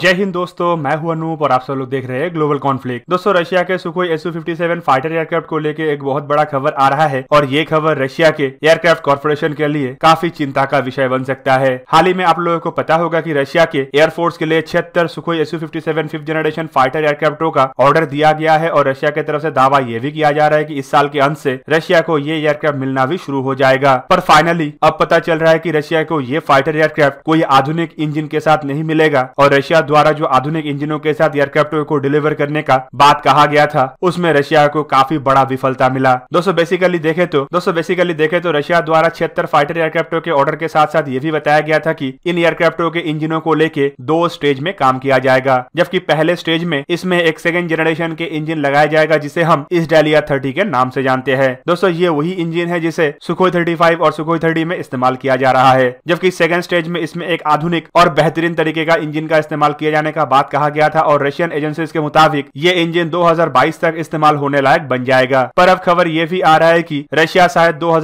जय हिंद दोस्तों मैं हूं अनूप और आप सब लोग देख रहे हैं ग्लोबल कॉन्फ्लिक्ट दोस्तों रशिया के Sukhoi SU seven fighter aircraft को लेकर एक बहुत बड़ा खबर आ रहा है और ये खबर रशिया के एयरक्राफ्ट कॉर्पोरेशन के लिए काफी चिंता का विषय बन सकता है हाल ही में आप लोगों को पता होगा की रशिया के एयरफोर्स के लिए छिहत्तर Sukhoi SU fifty seven fifth generation fighter एयरक्राफ्टों का ऑर्डर दिया गया है और रशिया की तरफ ऐसी दावा यह भी किया जा रहा है की इस साल के अंत ऐसी रशिया को ये एयरक्राफ्ट मिलना भी शुरू हो जाएगा पर फाइनली अब पता चल रहा है की रशिया को ये फाइटर एयरक्राफ्ट कोई आधुनिक इंजिन के साथ नहीं मिलेगा और रशिया द्वारा जो आधुनिक इंजनों के साथ एयरक्राफ्ट को डिलीवर करने का बात कहा गया था उसमें रशिया को काफी बड़ा विफलता मिला दोस्तों बेसिकली देखे तो दोस्तों बेसिकली देखे तो रशिया द्वारा छिहत्तर फाइटर एयरक्राफ्टों के ऑर्डर के साथ साथ ये भी बताया गया था की इन एयरक्राफ्टों के इंजनों को लेके दो स्टेज में काम किया जाएगा जबकि पहले स्टेज में इसमें एक सेकेंड जनरेशन के इंजन लगाया जाएगा जिसे हम इस डेलिया थर्टी के नाम से जानते हैं दोस्तों ये वही इंजिन है जिसे सुखोई थर्टी फाइव और सुखोई थर्टी में इस्तेमाल किया जा रहा है जबकि सेकेंड स्टेज में इसमें एक आधुनिक और बेहतरीन तरीके का इंजन का इस्तेमाल इस्तेमाल किए जाने का बात कहा गया था और रशियन एजेंसी के मुताबिक ये इंजन 2022 तक इस्तेमाल होने लायक बन जाएगा पर अब खबर ये भी आ रहा है की रशिया शायद दो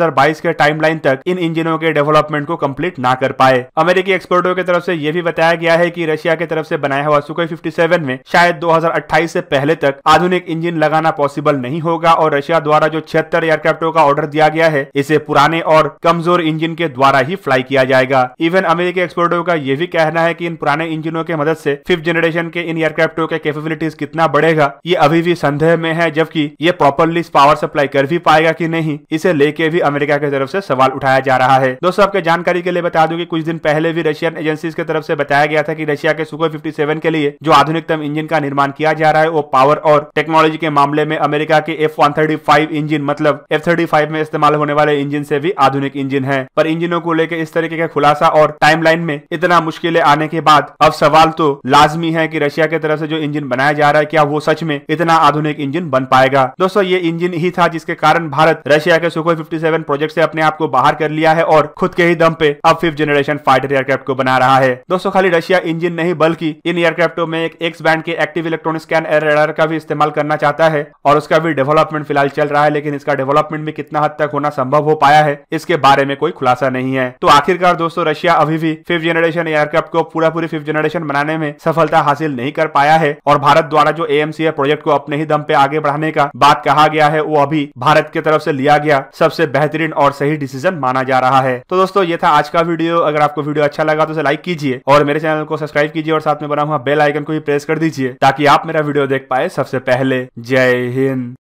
के टाइम तक इन इंजनों के डेवलपमेंट को कम्प्लीट न कर पाए अमेरिकी एक्सपर्टो की तरफ ऐसी यह भी बताया गया है की रशिया की तरफ ऐसी बनाया हुआ फिफ्टी सेवन में शायद अट्ठाईस से पहले तक आधुनिक इंजन लगाना पॉसिबल नहीं होगा और रशिया द्वारा जो छिहत्तर एयरक्राफ्टों का ऑर्डर दिया गया है इसे पुराने और कमजोर इंजन के द्वारा ही फ्लाई किया जाएगा इवन अमेरिकी एक्सपर्टो का यह भी कहना है की इन पुराने इंजनों के मदद मदद से फिफ्थ जनरेशन के इन एयरक्राफ्टों के कैपेबिलिटीज कितना बढ़ेगा ये अभी भी संदेह में है जबकि ये प्रॉपरली पावर सप्लाई कर भी पाएगा की नहीं इसे लेके भी अमेरिका की तरफ ऐसी सवाल उठाया जा रहा है दोस्तों आपके जानकारी के लिए बता दू की कुछ दिन पहले भी रशियन एजेंसी की तरफ ऐसी बताया गया था की रशिया के सुखो फिफ्टी के लिए जो आधुनिकतम इंजन का निर्माण किया जा रहा है वो पावर और टेक्नोलॉजी के मामले में अमेरिका के F one thirty five engine मतलब एफ थर्टी फाइव में इस्तेमाल होने वाले इंजन से भी आधुनिक इंजन है पर इंजनों को लेकर इस तरीके का खुलासा और टाइमलाइन में इतना मुश्किलें आने के बाद अब सवाल तो तो लाजमी है कि रशिया की तरफ से जो इंजन बनाया जा रहा है क्या वो सच में इतना आधुनिक इंजन बन पाएगा दोस्तों ये इंजन ही था जिसके कारण भारत रशिया के सुखोई 57 प्रोजेक्ट से अपने आप को बाहर कर लिया है और खुद के ही दम पे अब फिफ्थ जनरेशन फाइटर एयरक्राफ्ट को बना रहा है दोस्तों खाली रशिया इंजन नहीं बल्कि इन एयरक्राफ्टों में एक एक्स बैंड के एक्टिव इलेक्ट्रॉनिक स्कैन एयर का भी इस्तेमाल करना चाहता है और उसका भी डेवलपमेंट फिलहाल चल रहा है लेकिन इसका डेवलपमेंट भी कितना हद तक होना संभव हो पाया है इसके बारे में कोई खुलासा नहीं है तो आखिरकार दोस्तों रशिया अभी भी फिफ्थ जनरेशन एयरक्राफ्ट को पूरा पूरी फिफ्थ जनरेशन बनाने करने में सफलता हासिल नहीं कर पाया है और भारत द्वारा जो एएमसीए प्रोजेक्ट को अपने ही दम पे आगे बढ़ाने का बात कहा गया है वो अभी भारत की तरफ से लिया गया सबसे बेहतरीन और सही डिसीजन माना जा रहा है तो दोस्तों ये था आज का वीडियो अगर आपको वीडियो अच्छा लगा तो उसे लाइक कीजिए और मेरे चैनल को सब्सक्राइब कीजिए और साथ में बना हुआ बेल आइकन को भी प्रेस कर दीजिए ताकि आप मेरा वीडियो देख पाए सबसे पहले जय हिंद